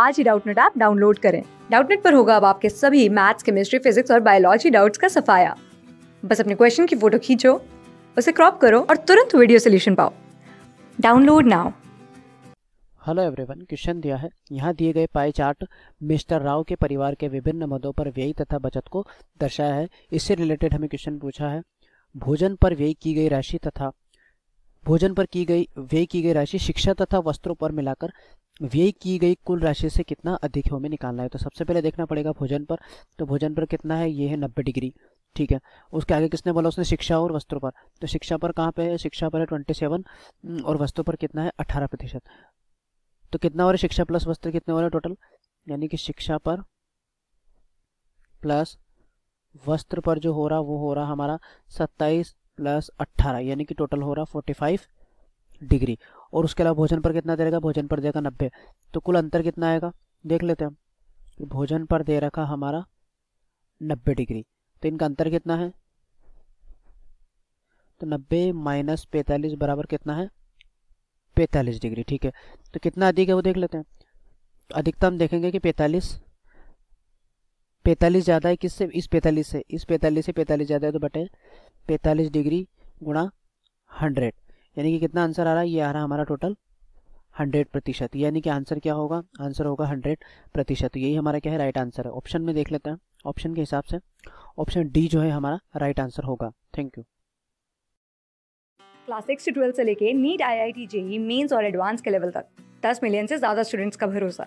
आज ही Doubtnut app download करें डाउटनेट पर होगा अब आपके सभी मैथ्स केमिस्ट्री फिजिक्स और बायोलॉजी डाउट्स का सफाया बस अपने क्वेश्चन की फोटो खींचो उसे क्रॉप करो और तुरंत वीडियो सोल्यूशन पाओ download now hello everyone question दिया है यहाँ दिए गए पाई चार्ट मिस्टर राव के परिवार के विभिन्न मदों पर व्यय तथा बचत को दर्शाया है इससे रिलेटेड हमें क्वेश्चन पूछा है भोजन पर व्यय की गई राशि तथा भोजन पर की गई व्यय की गई राशि शिक्षा तथा वस्त्रों पर मिलाकर व्यय की गई कुल राशि से कितना अधिक है हमें निकालना है तो सबसे पहले देखना पड़ेगा भोजन पर तो भोजन पर कितना है ये है नब्बे डिग्री ठीक है उसके आगे किसने बोला उसने शिक्षा और वस्त्रों पर तो शिक्षा पर कहाँ पे है शिक्षा पर है ट्वेंटी सेवन हम्म, और वस्त्रों पर कितना है अठारह प्रतिशत तो कितना और शिक्षा प्लस वस्त्र कितने वाले टोटल यानी कि शिक्षा पर प्लस वस्त्र पर जो हो रहा वो हो रहा हमारा सत्ताईस प्लस अट्ठारह यानी कि टोटल हो रहा फोर्टी फाइव डिग्री और उसके अलावा भोजन पर कितना दे रहेगा भोजन पर देगा नब्बे तो कुल अंतर कितना आएगा देख लेते हैं हम भोजन पर दे रखा हमारा नब्बे डिग्री तो इनका अंतर कितना है तो नब्बे माइनस पैंतालीस बराबर कितना है पैंतालीस डिग्री ठीक है तो कितना अधिक है वो देख लेते हैं तो अधिकतम देखेंगे कि पैंतालीस पैंतालीस ज़्यादा है किससे इस पैंतालीस से इस पैंतालीस से पैंतालीस ज़्यादा है तो बटे पैंतालीस डिग्री गुणा हंड्रेड यानी कि कितना आंसर आ रहा है ये आ रहा हमारा टोटल हंड्रेड प्रतिशत यानी कि आंसर क्या होगा आंसर होगा हंड्रेड प्रतिशत यही हमारा क्या है राइट आंसर है ऑप्शन में देख लेते हैं ऑप्शन के हिसाब से ऑप्शन डी जो है हमारा राइट आंसर होगा thank you class six twelfth से लेके NEET I I T JEE mains और एडवांस के लेवल तक दस मिलियन से ज़्यादा स्टूडेंट्स का भरोसा